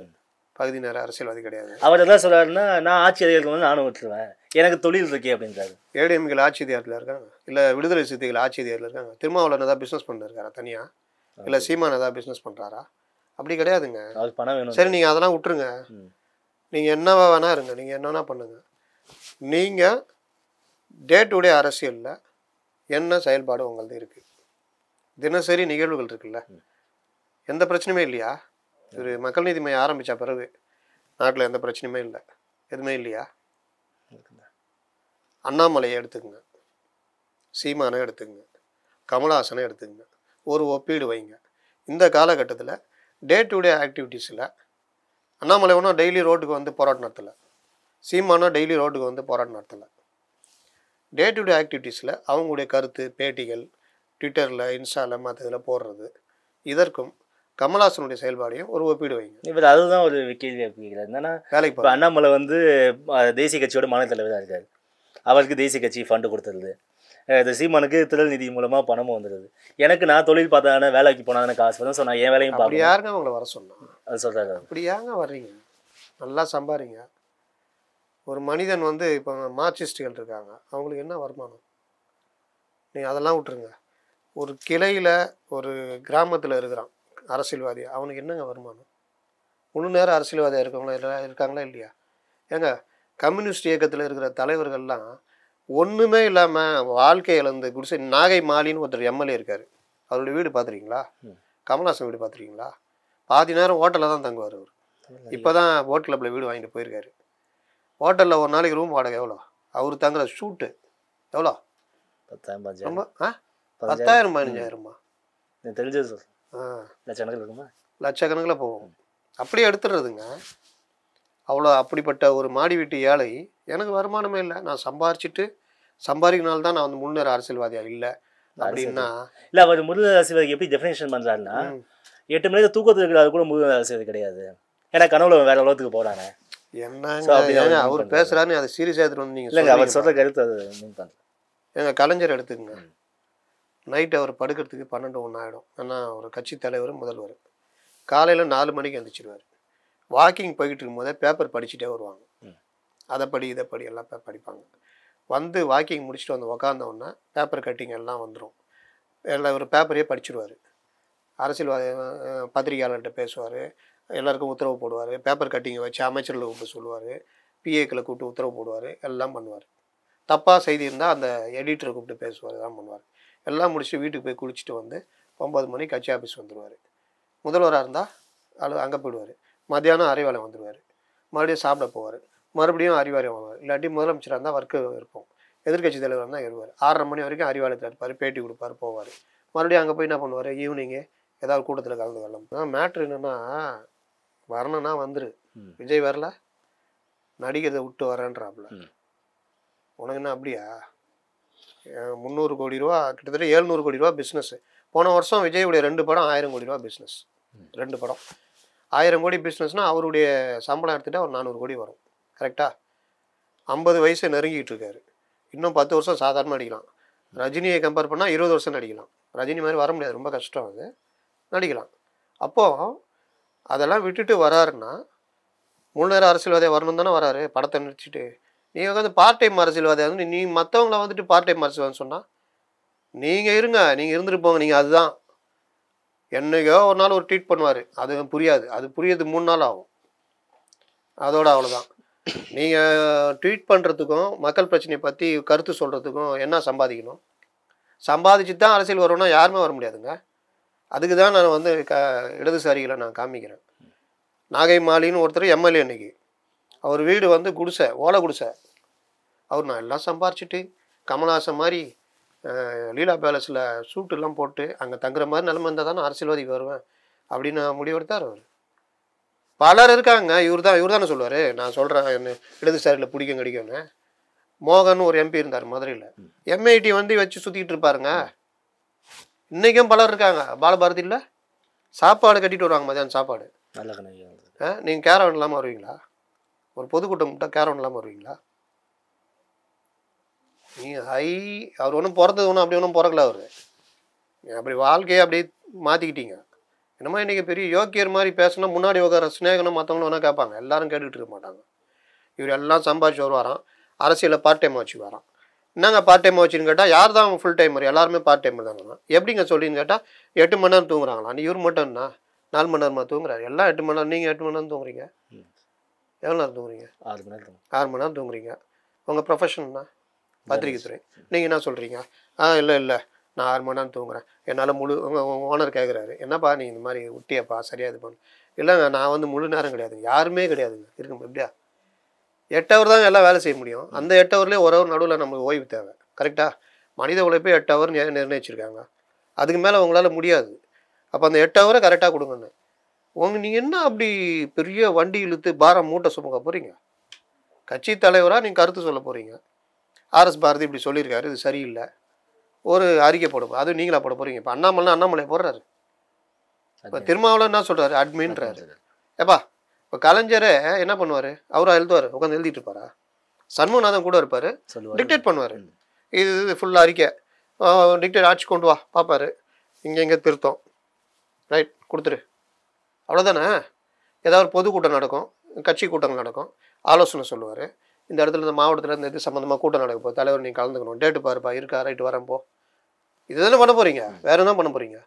பகுதி நேர அரசியல்வாதி கிடையாது அவர் எல்லாம் சொல்கிறாருன்னா நான் ஆட்சி அதிகாரத்தில் வந்து நானும் விட்டுருவேன் எனக்கு தொழில் இருக்கே அப்படின்றாரு ஏடிஎம்கள் ஆட்சி அதிகாரத்தில் இருக்காங்க இல்லை விடுதலை சித்திகள் ஆட்சி அதிகாரத்தில் இருக்காங்க திருமாவளவன் தான் பிஸ்னஸ் பண்ணிருக்காரு தனியாக இல்லை சீமான் ஏதாவது பிஸ்னஸ் பண்ணுறாரா அப்படி கிடையாதுங்க அது பணம் வேணும் சரி நீங்கள் அதெல்லாம் விட்டுருங்க நீங்கள் என்னவா வேணா இருங்க நீங்கள் என்னன்னா பண்ணுங்க நீங்கள் டே டு டே அரசியலில் என்ன செயல்பாடு உங்களது இருக்குது தினசரி நிகழ்வுகள் இருக்குல்ல எந்த பிரச்சனையுமே இல்லையா ஒரு மக்கள் நீதி மையம் ஆரம்பித்த பிறகு நாட்டில் எந்த பிரச்சனையுமே இல்லை எதுவுமே இல்லையா அண்ணாமலையை எடுத்துக்கங்க சீமானை எடுத்துக்கங்க கமலஹாசனை எடுத்துக்கங்க ஒரு ஒப்பீடு வைங்க இந்த காலகட்டத்தில் டே டு டே ஆக்டிவிட்டீஸில் அண்ணாமலை ஒன்றும் டெய்லி ரோட்டுக்கு வந்து போராட்டம் நடத்தலை சீமானா டெய்லி ரோட்டுக்கு வந்து போராட்டம் நடத்தலை டே டு டே ஆக்டிவிட்டீஸில் அவங்களுடைய கருத்து பேட்டிகள் ட்விட்டரில் இன்ஸ்டாவில் மற்ற இதில் போடுறது இதற்கும் கமல்ஹாசனுடைய செயல்பாடையும் ஒரு ஒப்பீடு வைங்க இப்போ அதுதான் ஒரு கேள்வி கேட்குறாரு என்னன்னா வேலைக்கு இப்போ அண்ணாமலை வந்து தேசிய கட்சியோட மாநில தலைவராக இருக்காரு அவருக்கு தேசிய கட்சி ஃபண்டு கொடுத்துருது இந்த சீமானுக்கு திடல் நிதி மூலமாக பணமும் வந்துடுது எனக்கு நான் தொழில் பார்த்தான வேலைக்கு போனாதான காசு வரும் நான் என் வேலையும் பார்ப்பேன் யாருங்க அவங்கள வர சொன்னா அது சொல்கிறாங்க அப்படி யாருங்க வர்றீங்க நல்லா சம்பாரிங்க ஒரு மனிதன் வந்து இப்போ மார்க்சிஸ்டுகள் இருக்காங்க அவங்களுக்கு என்ன வருமானம் நீங்கள் அதெல்லாம் விட்டுருங்க ஒரு கிளையில் ஒரு கிராமத்தில் இருக்கிறான் அரசியல்வாதி அவனுக்கு என்னங்க வருமானம் முழு நேரம் அரசியல்வாதியாக இருக்கவங்களா இருக்காங்களா இல்லையா ஏங்க கம்யூனிஸ்ட் இயக்கத்தில் இருக்கிற தலைவர்கள்லாம் ஒன்றுமே இல்லாமல் வாழ்க்கை இழந்து குடிசை நாகை மாலின்னு ஒருத்தர் எம்எல்ஏ இருக்கார் அவருடைய வீடு பார்த்துருக்கீங்களா கமல்ஹாசன் வீடு பார்த்துருக்கீங்களா பாதி நேரம் ஹோட்டலில் தான் தங்குவார் அவர் இப்போ தான் போட் வீடு வாங்கிட்டு போயிருக்காரு ஹோட்டலில் ஒரு நாளைக்கு ரூம் வாடகை எவ்வளோ அவர் தங்குற ஷூட்டு எவ்வளோ பத்தாயிரம் ரொம்ப ஆ பத்தாயிரம் பதினஞ்சாயிரமா தெரிஞ்சது ஆ லட்சக்கணக்கில் இருக்குமா லட்சக்கணக்கில் போகும் அப்படியே எடுத்துடுறதுங்க அவ்வளோ அப்படிப்பட்ட ஒரு மாடி வீட்டு ஏழை எனக்கு வருமானமே இல்லை நான் சம்பாரிச்சிட்டு சம்பாதிக்கினால தான் நான் வந்து முன்னேற அரசியல்வாதியாக இல்லை அப்படின்னா இல்லை அவர் முதல் அரசியல்வாதி எப்படி டெஃபினேஷன் பண்ணுறாருன்னா எட்டு மணி தூக்கத்தில் இருக்கிறது கூட முதல் அரசியல் கிடையாது ஏன்னா கனவுல வேற உலகத்துக்கு போகிறாங்க என்ன அவர் பேசுகிறாருன்னு அதை சீரியஸாக எடுத்துகிட்டு வந்து நீங்கள் அவர் சொல்கிற கருத்து அது எங்கள் கலைஞர் எடுத்துக்கங்க நைட் அவர் படுக்கிறதுக்கு பன்னெண்டு ஒன்றாயிடும் ஏன்னா ஒரு கட்சி தலைவர் முதல்வர் காலையில் நாலு மணிக்கு எழுந்திரிச்சிருவார் வாக்கிங் போய்கிட்டு இருக்கும்போதே பேப்பர் படிச்சுட்டே வருவாங்க அதை படி இதை படி எல்லாம் படிப்பாங்க வந்து வாக்கிங் முடிச்சுட்டு வந்து உக்காந்தோன்னா பேப்பர் கட்டிங் எல்லாம் வந்துடும் எல்லாம் ஒரு பேப்பரையே படிச்சிடுவார் அரசியல்வாதி பத்திரிகையாளர்கிட்ட பேசுவார் எல்லாருக்கும் உத்தரவு போடுவார் பேப்பர் கட்டிங்கை வச்சு அமைச்சர்கள் கூப்பிட்டு சொல்லுவார் பிஏக்களை கூப்பிட்டு உத்தரவு போடுவார் எல்லாம் பண்ணுவார் தப்பாக செய்தி இருந்தால் அந்த எடிட்டரை கூப்பிட்டு பேசுவார் எல்லாம் பண்ணுவார் எல்லாம் முடிச்சுட்டு வீட்டுக்கு போய் குளிச்சுட்டு வந்து ஒம்பது மணிக்கு கட்சி ஆஃபீஸ் வந்துடுவார் முதல்வராக இருந்தால் அழு அங்கே போயிடுவார் மத்தியானம் அறிவாலயம் வந்துடுவார் மறுபடியும் சாப்பிட போவார் மறுபடியும் அறிவாலயம் வருவார் இல்லாட்டி முதலமைச்சராக இருந்தால் ஒர்க்கு இருப்போம் எதிர்கட்சி தலைவராக தான் இருவார் ஆறரை மணி வரைக்கும் அறிவாலயத்தில் இருப்பார் பேட்டி கொடுப்பார் போவார் மறுபடியும் அங்கே போய் என்ன பண்ணுவார் ஈவினிங்கு ஏதாவது கூட்டத்தில் கலந்து கொள்ளும் ஆனால் மேட்ரு என்னென்னா வரணும்னா வந்துரு விஜய் வரல நடிகதை விட்டு வரேன்றாப்புல உனக்கு என்ன அப்படியா முந்நூறு கோடி ரூபா கிட்டத்தட்ட ஏழ்நூறு கோடி ரூபா பிஸ்னஸ் போன வருஷம் விஜயுடைய ரெண்டு படம் ஆயிரம் கோடி ரூபா பிஸ்னஸ் ரெண்டு படம் ஆயிரம் கோடி பிஸ்னஸ்னால் அவருடைய சம்பளம் எடுத்துகிட்டா ஒரு நானூறு கோடி வரும் கரெக்டாக ஐம்பது வயசு நெருங்கிக்கிட்டு இருக்காரு இன்னும் பத்து வருஷம் சாதாரணமாக அடிக்கலாம் ரஜினியை கம்பேர் பண்ணால் இருபது வருஷம் நடிக்கலாம் ரஜினி மாதிரி வர முடியாது ரொம்ப கஷ்டம் அது நடிக்கலாம் அப்போது அதெல்லாம் விட்டுட்டு வராருன்னா முழு அரசியல்வாதியாக வரணும் தானே வராரு படத்தை நினச்சிட்டு நீங்கள் வந்து பார்ட் டைம் அரசியல்வாதியாக வந்து நீ மற்றவங்கள வந்துட்டு பார்ட் டைம் அரசியல்வாதின்னு சொன்னால் நீங்கள் இருங்க நீங்கள் இருந்துட்டு போங்க நீங்கள் அதுதான் என்னைக்கோ ஒரு நாள் ஒரு ட்ரீட் பண்ணுவார் அது புரியாது அது புரியுது மூணு நாள் ஆகும் அதோட அவ்வளோதான் நீங்கள் ட்ரீட் பண்ணுறதுக்கும் மக்கள் பிரச்சனையை பற்றி கருத்து சொல்கிறதுக்கும் என்ன சம்பாதிக்கணும் சம்பாதிச்சு தான் அரசியல் வரணும்னா யாருமே வர முடியாதுங்க அதுக்கு தான் நான் வந்து க இடதுசாரிகளை நான் காமிக்கிறேன் நாகை மாலின்னு ஒருத்தர் எம்எல்ஏ இன்னைக்கு அவர் வீடு வந்து குடிசை ஓலை குடிசை அவர் நான் எல்லாம் சம்பாரிச்சுட்டு கமல்ஹாசன் மாதிரி லீலா பேலஸில் சூட்டெல்லாம் போட்டு அங்கே தங்குற மாதிரி நிலமை இருந்தால் தானே அரசியல்வாதி வருவேன் அப்படின்னு முடிவெடுத்தார் அவர் பலர் இருக்காங்க இவர் தான் இவர் தானே சொல்லுவார் நான் சொல்கிறேன் என்ன இடதுசாரியில் பிடிக்கும் கிடைக்கும்னு மோகன் ஒரு எம்பி இருந்தார் மதுரையில் எம்ஐடி வந்து வச்சு சுற்றிக்கிட்டு இருப்பாருங்க இன்றைக்கும் பலர் இருக்காங்க பாலபாரதியில் சாப்பாடு கட்டிட்டு வருவாங்க மதியானம் சாப்பாடு நீங்கள் கேரவன் இல்லாமல் வருவீங்களா ஒரு பொதுக்கூட்டம் விட்டால் கேரவன் இல்லாமல் வருவீங்களா நீ ஹை அவர் ஒன்றும் பிறந்தது ஒன்றும் அப்படி ஒன்றும் பிறக்கல அவர் அப்படி வாழ்க்கையை அப்படியே மாற்றிக்கிட்டீங்க என்னமோ இன்றைக்கி பெரிய யோக்கியர் மாதிரி பேசினா முன்னாடி உட்கார ஸ்நேகனம் மற்றவங்களும் வேணால் கேட்பாங்க எல்லாரும் கேட்டுக்கிட்டு இருக்க மாட்டாங்க இவர் எல்லாம் சம்பாதிச்சு வருவாராம் அரசியலில் பார்ட் டைம் வச்சு வரான் என்னங்க பார்ட் டைம் வச்சுன்னு கேட்டால் யார் தான் ஃபுல் டைமர் எல்லாருமே பார்ட் டைமர் தான் எப்படிங்க சொல்லின்னு கேட்டால் எட்டு மணி நேரம் தூங்குறாங்களா இவர் மட்டும்னா நாலு மணி நேரமாக தூங்குறாரு எல்லாம் எட்டு மணி நேரம் நீங்கள் எட்டு மணி நேரம் தூங்குறீங்க எவ்வளோ நேரம் தூங்குறீங்க ஆறு மணி நேரம் ஆறு மணி நேரம் தூங்குறீங்க உங்கள் ப்ரொஃபஷன்னா பத்திரிகை துறை நீங்கள் என்ன சொல்கிறீங்க ஆ இல்லை இல்லை நான் ஆறு மணி நேரம் தூங்குறேன் என்னால் முழு உங்கள் ஓனர் கேட்குறாரு என்னப்பா நீ இந்த மாதிரி விட்டியப்பா சரியாக இது பண்ணு இல்லைங்க நான் வந்து முழு நேரம் கிடையாதுங்க யாருமே கிடையாதுங்க இருக்கும் எப்படியா எட்டு அவர் தான் எல்லாம் வேலை செய்ய முடியும் அந்த எட்டு அவர்லேயே ஒரு ஹவர் நடுவில் நமக்கு ஓய்வு தேவை கரெக்டாக மனித உழைப்பே எட்டு அவர் நிர்ணயிச்சிருக்காங்க அதுக்கு மேலே உங்களால் முடியாது அப்போ அந்த எட்டு அவரை கரெக்டாக கொடுங்கண்ணே உங்க நீங்கள் என்ன அப்படி பெரிய வண்டி இழுத்து பாரம் மூட்டை சுமக்க போகிறீங்க கட்சி தலைவராக நீங்கள் கருத்து சொல்ல போகிறீங்க ஆர்எஸ் பாரதி இப்படி சொல்லியிருக்காரு இது சரியில்லை ஒரு அறிக்கை போட போகிறோம் அதுவும் நீங்களா போட போறீங்க இப்போ அண்ணாமலை அண்ணாமலை போடுறாரு இப்போ திருமாவளவன் என்ன சொல்கிறாரு அட்மின்றாரு ஏப்பா இப்போ கலைஞரே என்ன பண்ணுவார் அவராக எழுதுவார் உட்காந்து எழுதிட்டு இருப்பாரா சண்முகநாதன் கூட இருப்பார் டிக்டேட் பண்ணுவார் இது இது ஃபுல்லாக அறிக்கை டிக்டேட் ஆட்சி கொண்டு வா பார்ப்பாரு இங்கே எங்கே திருத்தம் ரைட் கொடுத்துரு அவ்வளோதானே ஏதாவது ஒரு பொதுக்கூட்டம் நடக்கும் கட்சி கூட்டங்கள் நடக்கும் ஆலோசனை சொல்லுவார் இந்த இடத்துல இந்த மாவட்டத்தில் இந்த இது சம்மந்தமாக கூட்டம் நடக்க போகுது தலைவர் நீங்கள் கலந்துக்கணும் டேட்டு பாருப்பா இருக்கா ரைட்டு வரப்போ இதுதானே பண்ண போகிறீங்க வேறு என்ன பண்ண போகிறீங்க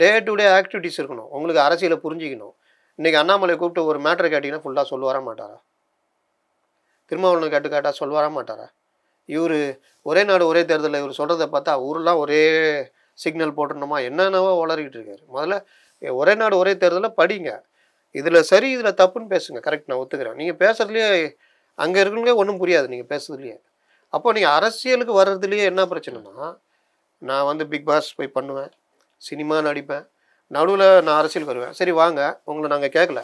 டே டு டே ஆக்டிவிட்டீஸ் இருக்கணும் உங்களுக்கு அரசியலை புரிஞ்சிக்கணும் இன்றைக்கி அண்ணாமலை கூப்பிட்டு ஒரு மேட்ரு கேட்டிங்கன்னா ஃபுல்லாக வர மாட்டாரா திருமாவளவன் கேட்டு கேட்டால் வர மாட்டாரா இவர் ஒரே நாடு ஒரே தேர்தலில் இவர் சொல்கிறத பார்த்தா ஊரெலாம் ஒரே சிக்னல் போட்டுருணுமா என்னென்னவோ வளர்கிட்டு இருக்காரு முதல்ல ஒரே நாடு ஒரே தேர்தலில் படிங்க இதில் சரி இதில் தப்புன்னு பேசுங்க கரெக்ட் நான் ஒத்துக்கிறேன் நீங்கள் பேசுகிறதுலேயே அங்கே இருக்கிறவங்க ஒன்றும் புரியாது நீங்கள் பேசுறதுலையே அப்போ நீங்கள் அரசியலுக்கு வர்றதுலேயே என்ன பிரச்சனைனா நான் வந்து பிக் பாஸ் போய் பண்ணுவேன் சினிமா நடிப்பேன் நடுவில் நான் அரசியல் வருவேன் சரி வாங்க உங்களை நாங்கள் கேட்கல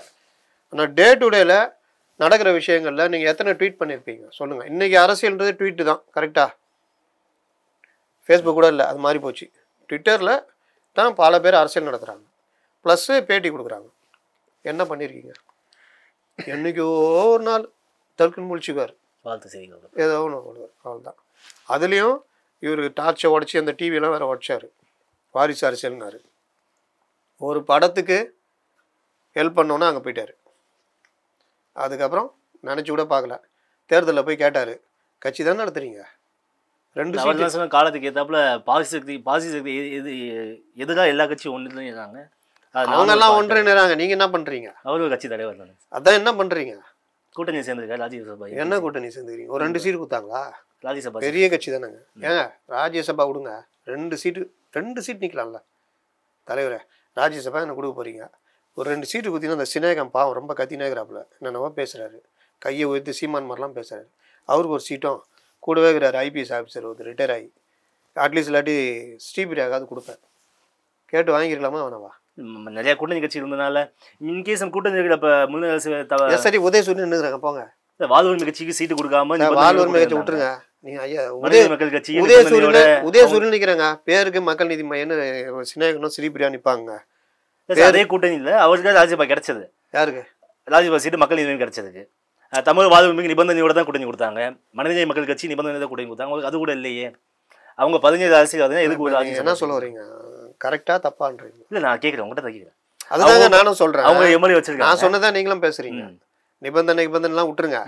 ஆனால் டே டு டேயில் நடக்கிற விஷயங்களில் நீங்கள் எத்தனை ட்வீட் பண்ணியிருப்பீங்க சொல்லுங்கள் இன்றைக்கி அரசியல்ன்றது ட்வீட்டு தான் கரெக்டாக ஃபேஸ்புக் கூட இல்லை அது மாதிரி போச்சு ட்விட்டரில் தான் பல பேர் அரசியல் நடத்துகிறாங்க ப்ளஸ்ஸு பேட்டி கொடுக்குறாங்க என்ன பண்ணியிருக்கீங்க என்றைக்கோ ஒரு நாள் தற்குன்னு முழிச்சுக்குவார் வாழ்த்து செய்திகள் ஏதோ ஒன்று போடுவார் அவ்வளோதான் அதுலேயும் இவர் டார்ச்சை உடச்சி அந்த டிவியெல்லாம் வேறு உடச்சார் வாரிசு அரசியல்னாரு ஒரு படத்துக்கு ஹெல்ப் பண்ணோன்னா அங்கே போயிட்டார் அதுக்கப்புறம் நினச்சி கூட பார்க்கல தேர்தலில் போய் கேட்டார் கட்சி தான் நடத்துறீங்க ரெண்டு வருஷம் காலத்துக்கு ஏற்றாப்புல பாசி சக்தி பாசி சக்தி எது எதுக்காக எல்லா கட்சியும் ஒன்றுலேயும் இருக்காங்க ஒன்றை ஒன்றிணைறாங்க நீங்கள் என்ன பண்ணுறீங்க அவரு கட்சி தலைவர் தானே அதான் என்ன பண்ணுறீங்க கூட்டணி சேர்ந்திருக்கா ராஜ்யசபா என்ன கூட்டணி சேர்ந்துக்கிறீங்க ஒரு ரெண்டு சீட் கொடுத்தாங்களா ராஜ்யசபா பெரிய கட்சி தானேங்க ஏங்க ராஜ்யசபா கொடுங்க ரெண்டு சீட்டு ரெண்டு சீட் நிற்கலாம்ல தலைவரே ராஜ்யசபா என்ன கொடுக்க போகிறீங்க ஒரு ரெண்டு சீட்டு குத்தினா அந்த சினேகம் பாவம் ரொம்ப கத்தினாகிறாப்புல என்னென்னவோ பேசுகிறாரு கையை உயர்த்து சீமான் மாதிரிலாம் பேசுகிறாரு அவருக்கு ஒரு சீட்டும் கூடவே இருக்கிறார் ஐபிஎஸ் ஆஃபீஸர் ஒரு ரிட்டையர் ஆகி அட்லீஸ்ட் இல்லாட்டி ஸ்ரீபிரியாவது கொடுப்பேன் கேட்டு வாங்கிருக்கலாமா அவனவா நிறைய கூட்டணி கட்சி இருந்தனால இன்கேஸ் கூட்டணி இருக்கிற அரசு சரி உதய சொல்லி போங்க வாழ்வுரிமை கட்சிக்கு சீட்டு கொடுக்காம வாழ்வுரிமை கட்சி விட்டுருங்க நீங்க மக்கள் பேருக்கு மக்கள் நீதி மையம் சிநாயகனும் பிரியா நிப்பாங்க அதே கூட்டணி இல்ல அவருக்கு ராஜ்யபா கிடைச்சது யாருக்கு ராஜ்யபா சீட்டு மக்கள் நீதி கிடைச்சதுக்கு தமிழ் வாழ்வுரிமைக்கு நிபந்தனையோட தான் கூட்டணி கொடுத்தாங்க மனிதநேய மக்கள் கட்சி நிபந்தனை கூட்டணி கொடுத்தாங்க அது கூட இல்லையே அவங்க பதினேழு அரசியல் எதுக்கு என்ன சொல்ல வரீங்க கரெக்டா தப்பான்றீங்க இல்ல நான் கேக்குறேன் உங்கள்கிட்ட கேக்குறேன் அதுதாங்க நானும் சொல்றேன் அவங்க எம்எல்ஏ வச்சிருக்கேன் நான் சொன்னதா நீங்களும் பேசுறீங்க நிபந்தனை நிபந்தனைலாம் விட்டுருங்க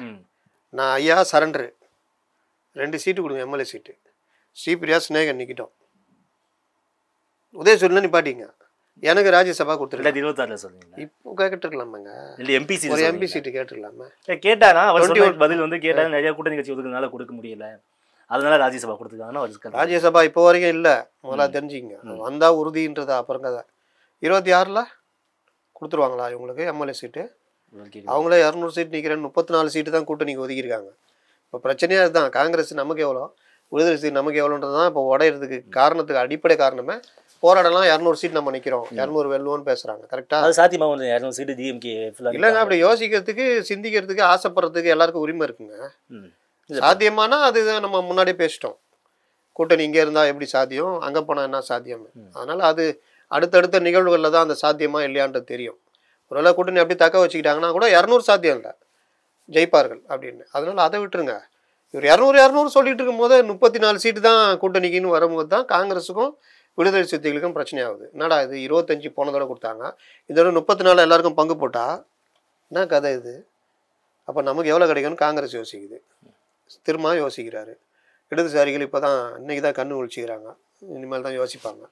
நான் ஐயா சரண்டரு ரெண்டு சீட்டு கொடுங்க எம்எல்ஏ சீட்டு ஸ்ரீபிரியா சிநேகன் நிற்கிட்டோம் உதயசூரியன் நிப்பாட்டிங்க எனக்கு ராஜ்யசபா கொடுத்துருக்காங்க இருபத்தாறுல சொல்லுங்க இப்போ கேட்டுருக்கலாமாங்க இல்லை எம்பி சீட் ஒரு எம்பி சீட்டு கேட்டுருக்கலாமா கேட்டானா பதில் வந்து கேட்டா நிறைய கூட்டணி கட்சி ஒதுக்குனால கொடுக்க முடியல அதனால ராஜ்யசபா கொடுத்துருக்காங்கன்னா ராஜ்யசபா இப்போ வரைக்கும் இல்லை முதல்ல தெரிஞ்சுக்கிங்க வந்தால் உறுதின்றதா அப்புறம் கதை இருபத்தி ஆறில் கொடுத்துருவாங்களா இவங்களுக்கு எம்எல்ஏ சீட்டு அவங்களே இரநூறு சீட் நிற்கிறேன் முப்பத்தி நாலு சீட்டு தான் கூட்டணிக்கு ஒதுக்கியிருக்காங்க இப்போ பிரச்சனையாக இதுதான் காங்கிரஸ் நமக்கு எவ்வளோ விடுதலை சீட் நமக்கு எவ்வளோன்றது தான் இப்போ உடையிறதுக்கு காரணத்துக்கு அடிப்படை காரணமே போராடலாம் இரநூறு சீட் நம்ம நிற்கிறோம் இரநூறு வெல்லுவோம்னு பேசுகிறாங்க கரெக்டாக அது சாத்தியமாக வந்து இரநூறு சீட்டு டிஎம்கே இல்லைங்க அப்படி யோசிக்கிறதுக்கு சிந்திக்கிறதுக்கு ஆசைப்படுறதுக்கு எல்லாருக்கும் உரிமை இருக்குங்க சாத்தியமானா அது நம்ம முன்னாடியே பேசிட்டோம் கூட்டணி இங்கே இருந்தால் எப்படி சாத்தியம் அங்கே போனால் என்ன சாத்தியம் அதனால் அது அடுத்தடுத்த நிகழ்வுகளில் தான் அந்த சாத்தியமா இல்லையான்றது தெரியும் ஒருவேளை கூட்டணி அப்படி தக்க வச்சுக்கிட்டாங்கன்னா கூட இரநூறு சாத்தியம் இல்லை ஜெயிப்பார்கள் அப்படின்னு அதனால் அதை விட்டுருங்க இவர் இரநூறு இரநூறு சொல்லிட்டு இருக்கும்போது முப்பத்தி நாலு சீட்டு தான் கூட்டணிக்குன்னு வரும்போது தான் காங்கிரஸுக்கும் விடுதலை சிறுத்தைகளுக்கும் ஆகுது என்னடா இது இருபத்தஞ்சி போனதோட கொடுத்தாங்க கொடுத்தாங்க இதோட முப்பத்தி நாலு எல்லாருக்கும் பங்கு போட்டால் என்ன கதை இது அப்போ நமக்கு எவ்வளோ கிடைக்கும்னு காங்கிரஸ் யோசிக்குது திரும்ப யோசிக்கிறாரு இடதுசாரிகள் இப்போ தான் இன்னைக்கு தான் கண்ணு ஒழிச்சிக்கிறாங்க இனிமேல் தான் யோசிப்பாங்க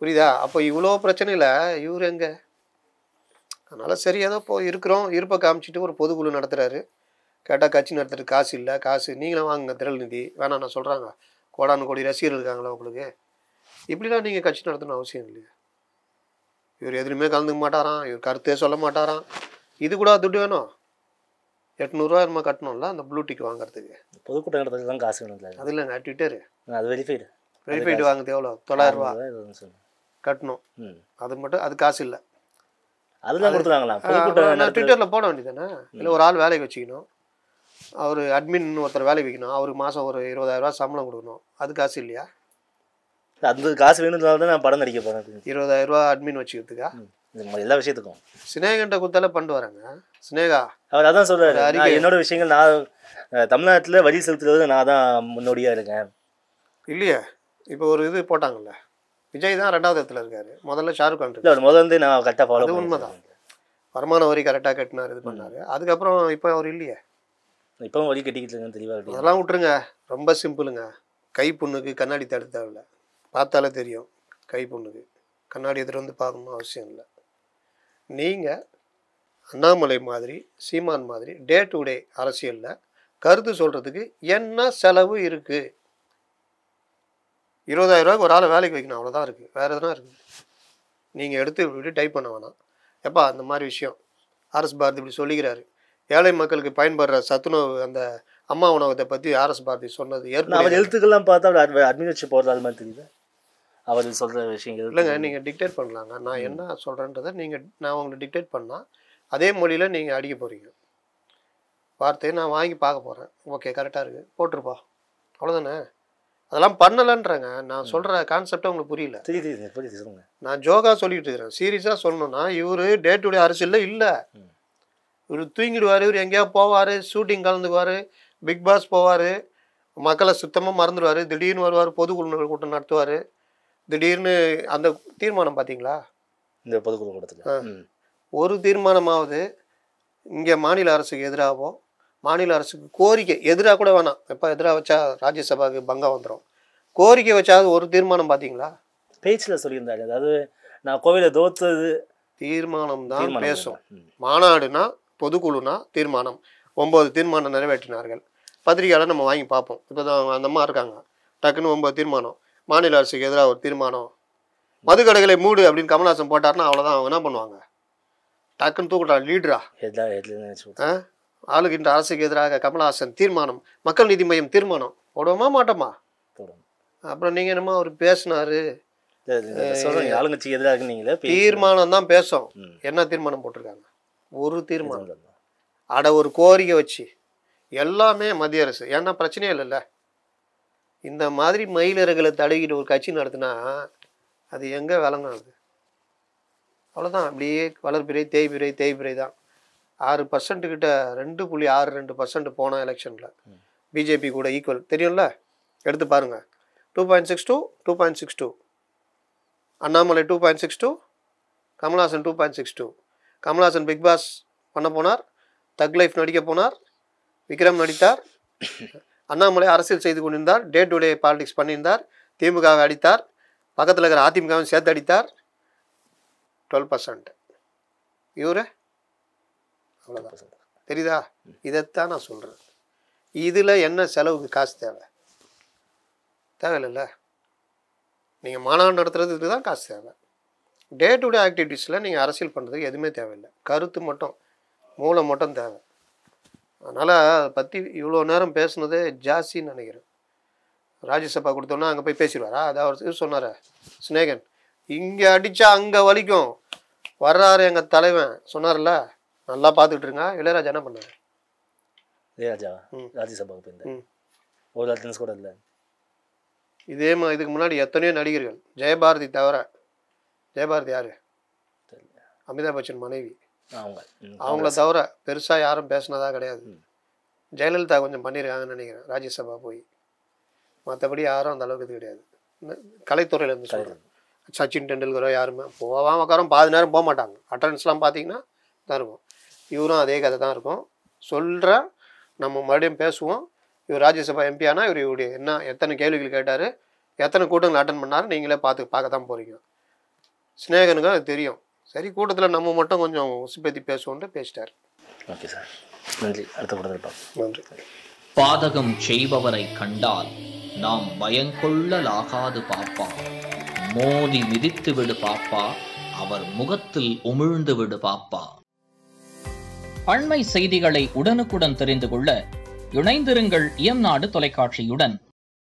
புரியுதா அப்போ இவ்வளோ பிரச்சனையில் இவர் எங்கே அதனால் சரி ஏதோ இப்போ இருக்கிறோம் இருப்பை காமிச்சிட்டு ஒரு பொதுக்குழு நடத்துகிறாரு கேட்டால் கட்சி நடத்துகிற காசு இல்லை காசு நீங்களும் வாங்குங்க திரள் நிதி வேணாம் நான் சொல்கிறாங்க கோடானு கோடி ரசிகர் இருக்காங்களா உங்களுக்கு இப்படிலாம் நீங்கள் கட்சி நடத்தணும் அவசியம் இல்லையா இவர் எதுலையுமே கலந்துக்க மாட்டாராம் இவர் கருத்தே சொல்ல மாட்டாராம் இது கூட துட்டு வேணும் எட்நூறுவா நம்ம கட்டணும்ல அந்த ப்ளூ டிக் வாங்குறதுக்கு பொதுக்கூட்டம் நடத்துக்கு தான் காசு வேணும் அது இல்லைங்க ட்விட்டரு அது வெரிஃபைடு வெரிஃபைடு வாங்குது எவ்வளோ தொள்ளாயிரரூவா கட்டணும் அது மட்டும் அது காசு இல்லை அதுதான் கொடுத்துருவாங்களா ட்விட்டரில் போட வேண்டியதானே இல்லை ஒரு ஆள் வேலைக்கு வச்சுக்கணும் அவர் அட்மின் ஒருத்தர் வேலைக்கு வைக்கணும் அவருக்கு மாதம் ஒரு இருபதாயிரரூவா சம்பளம் கொடுக்கணும் அது காசு இல்லையா அந்த காசு வேணும் தான் நான் படம் நடிக்க போகிறேன் இருபதாயிரரூவா அட்மின் வச்சுக்கிறதுக்கா இந்த மாதிரி எல்லா விஷயத்துக்கும் சினேகன்ற குத்தால பண்ணிட்டு வராங்க சினேகா அவர் அதான் சொல்றாரு என்னோட விஷயங்கள் நான் தமிழ்நாட்டில் வரி செலுத்துறது நான் தான் முன்னோடியா இருக்கேன் இல்லையே இப்போ ஒரு இது போட்டாங்கல்ல விஜய் தான் ரெண்டாவது இடத்துல இருக்காரு முதல்ல ஷாருக் கான் முதல்ல வந்து நான் கரெக்டாக ஃபாலோ உண்மைதான் வருமான வரி கரெக்டாக கட்டினார் இது பண்ணார் அதுக்கப்புறம் இப்போ அவர் இல்லையே இப்போவும் வரி கட்டிக்கிட்டு இருக்கேன்னு தெளிவாக அதெல்லாம் விட்டுருங்க ரொம்ப சிம்பிளுங்க கை புண்ணுக்கு கண்ணாடி தடுத்தாவில் பார்த்தாலே தெரியும் கை புண்ணுக்கு கண்ணாடி எதிர்த்து வந்து பார்க்கணும் அவசியம் இல்லை நீங்கள் அண்ணாமலை மாதிரி சீமான் மாதிரி டே டு டே அரசியலில் கருத்து சொல்கிறதுக்கு என்ன செலவு இருக்குது இருபதாயிரம் ரூபாய்க்கு ஒரு ஆளை வேலைக்கு வைக்கணும் அவ்வளோதான் இருக்குது வேறு எதுனா இருக்குது நீங்கள் எடுத்து இப்படி டைப் பண்ண வேணாம் எப்பா அந்த மாதிரி விஷயம் ஆர்எஸ் பாரதி இப்படி சொல்லிக்கிறாரு ஏழை மக்களுக்கு பயன்படுற சத்துணவு அந்த அம்மா உணவகத்தை பற்றி ஆர்எஸ் பாரதி சொன்னது ஏற்ப எழுத்துக்கெல்லாம் பார்த்தா அட்மினிஸ்ட்ரேட் போகிறது அது மாதிரி தெரியுது அவர் சொல்கிற விஷயங்கள் இல்லைங்க நீங்கள் டிக்டேட் பண்ணலாங்க நான் என்ன சொல்றேன்றத நீங்கள் நான் உங்களுக்கு டிக்டேட் பண்ணால் அதே மொழியில் நீங்கள் அடிக்க போகிறீங்க வார்த்தையை நான் வாங்கி பார்க்க போகிறேன் ஓகே கரெக்டாக இருக்குது போட்டிருப்பா அவ்வளோதானே அதெல்லாம் பண்ணலன்றங்க நான் சொல்ற கான்செப்டே உங்களுக்கு புரியல புரியுது சொல்லுங்க நான் ஜோகா சொல்லிட்டு இருக்கிறேன் சீரியஸாக சொல்லணும்னா இவர் டே டு டே அரசியல் இல்லை இவர் தூங்கிடுவார் இவர் எங்கேயாவது போவார் ஷூட்டிங் கலந்துக்குவார் பிக் பாஸ் போவார் மக்களை சுத்தமாக மறந்துடுவார் திடீர்னு வருவார் பொது குழுநர்கள் கூட்டம் நடத்துவார் திடீர்னு அந்த தீர்மானம் பார்த்தீங்களா இந்த பொதுக்குழு கூட்டத்தில் ஒரு தீர்மானமாவது இங்கே மாநில அரசுக்கு எதிராகவும் மாநில அரசுக்கு கோரிக்கை எதிராக கூட வேணாம் எப்போ எதிராக வச்சா ராஜ்யசபாவுக்கு பங்கம் வந்துடும் கோரிக்கை வச்சாவது ஒரு தீர்மானம் பார்த்தீங்களா பேச்சில் சொல்லியிருந்தாங்க அதாவது நான் கோவிலை தோத்தது தீர்மானம் தான் பேசும் மாநாடுனா பொதுக்குழுனா தீர்மானம் ஒம்பது தீர்மானம் நிறைவேற்றினார்கள் பத்திரிகையாளர் நம்ம வாங்கி பார்ப்போம் இப்போ தான் அந்த இருக்காங்க டக்குன்னு ஒம்பது தீர்மானம் மாநில அரசுக்கு எதிராக ஒரு தீர்மானம் மதுக்கடைகளை மூடு அப்படின்னு கமல்ஹாசன் போட்டார்னா அவ்வளோதான் அவங்க என்ன பண்ணுவாங்க டக்குன்னு தூக்கிட்டான் லீடரா ஆளுகின்ற அரசுக்கு எதிராக கமல்ஹாசன் தீர்மானம் மக்கள் நீதி மையம் தீர்மானம் போடுவோமா மாட்டோமா அப்புறம் நீங்கள் என்னமா அவர் பேசினாரு எதிராக தீர்மானம் தான் பேசும் என்ன தீர்மானம் போட்டிருக்காங்க ஒரு தீர்மானம் அட ஒரு கோரிக்கை வச்சு எல்லாமே மத்திய அரசு ஏன்னா பிரச்சனையே இல்லைல்ல இந்த மாதிரி மயிலிறகுகளை தழுவிட்டு ஒரு கட்சி நடத்தினா அது எங்கே விளங்காது அவ்வளோதான் அப்படியே வளர்பிறை தேய்பிறை தேய்பிறை தான் ஆறு பர்சன்ட்டுக்கிட்ட ரெண்டு புள்ளி ஆறு ரெண்டு பர்சன்ட் போன எலெக்ஷனில் பிஜேபி கூட ஈக்குவல் தெரியும்ல எடுத்து பாருங்கள் two point six two two point six two Annamalai two point six two Kamal Haasan two point six two Kamal Haasan Bigg Boss பண்ண போனார் தக் லைஃப் நடிக்க போனார் விக்ரம் நடித்தார் அண்ணாமலை அரசியல் செய்து கொண்டிருந்தார் டே டு டே பாலிடிக்ஸ் பண்ணியிருந்தார் திமுகவை அடித்தார் பக்கத்தில் இருக்கிற அதிமுகவும் சேர்த்து அடித்தார் டுவெல் பர்சன்ட் இவரு அவ்வளோதான் தெரியுதா இதைத்தான் நான் சொல்கிறேன் இதில் என்ன செலவுக்கு காசு தேவை தேவையில்லைல்ல நீங்கள் மாநாடு நடத்துறதுக்கு தான் காசு தேவை டே டு டே ஆக்டிவிட்டீஸில் நீங்கள் அரசியல் பண்ணுறதுக்கு எதுவுமே தேவையில்லை கருத்து மட்டும் மூளை மட்டும் தேவை அதனால் அதை பற்றி இவ்வளோ நேரம் பேசுனது ஜாஸ்தின்னு நினைக்கிறேன் ராஜ்யசபா கொடுத்தோன்னா அங்கே போய் பேசிடுவாரா அதை அவர் சொன்னார் ஸ்னேகன் இங்கே அடித்தா அங்கே வலிக்கும் வர்றாரு எங்கள் தலைவன் சொன்னார்ல நல்லா பார்த்துக்கிட்டு இருங்க இளையராஜா என்ன பண்ணார் இளையராஜா ராஜ்யசபாவுக்கு போயிருந்தேன் ஒரு அட்டன்ஸ் கூட இல்லை இதே மா இதுக்கு முன்னாடி எத்தனையோ நடிகர்கள் ஜெயபாரதி தவிர ஜெயபாரதி யார் அமிதாப் பச்சன் மனைவி அவங்கள தவிர பெருசாக யாரும் பேசினதாக கிடையாது ஜெயலலிதா கொஞ்சம் பண்ணியிருக்காங்கன்னு நினைக்கிறேன் ராஜ்யசபா போய் மற்றபடி யாரும் அந்த அளவுக்கு இது கிடையாது கலைத்துறையில் இருந்து சொல்கிறேன் சச்சின் டெண்டுல்கரோ யாருமே போவாம உட்காரம் பாதி நேரம் போக மாட்டாங்க அட்டண்டன்ஸ்லாம் பார்த்தீங்கன்னா தான் இருக்கும் இவரும் அதே கதை தான் இருக்கும் சொல்கிற நம்ம மறுபடியும் பேசுவோம் இவர் ராஜ்யசபா எம்பி ஆனால் இவர் இவருடைய என்ன எத்தனை கேள்விகள் கேட்டார் எத்தனை கூட்டங்கள் அட்டன் பண்ணார் நீங்களே பார்த்து பார்க்க தான் போகிறீங்க ஸ்னேகனுக்கும் அது தெரியும் சரி கூட்டத்தில் நம்ம மட்டும் கொஞ்சம் பற்றி பேசுவோம்னு பேசிட்டார் ஓகே சார் நன்றி அடுத்த கூட்டத்தில் நன்றி பாதகம் செய்பவரை கண்டால் நாம் பயங்கொள்ளலாகாது பாப்பா மோதி மிதித்து விடு பாப்பா அவர் முகத்தில் உமிழ்ந்து விடு பாப்பா அண்மை செய்திகளை உடனுக்குடன் தெரிந்து கொள்ள இணைந்திருங்கள் இயம்நாடு நாடு தொலைக்காட்சியுடன்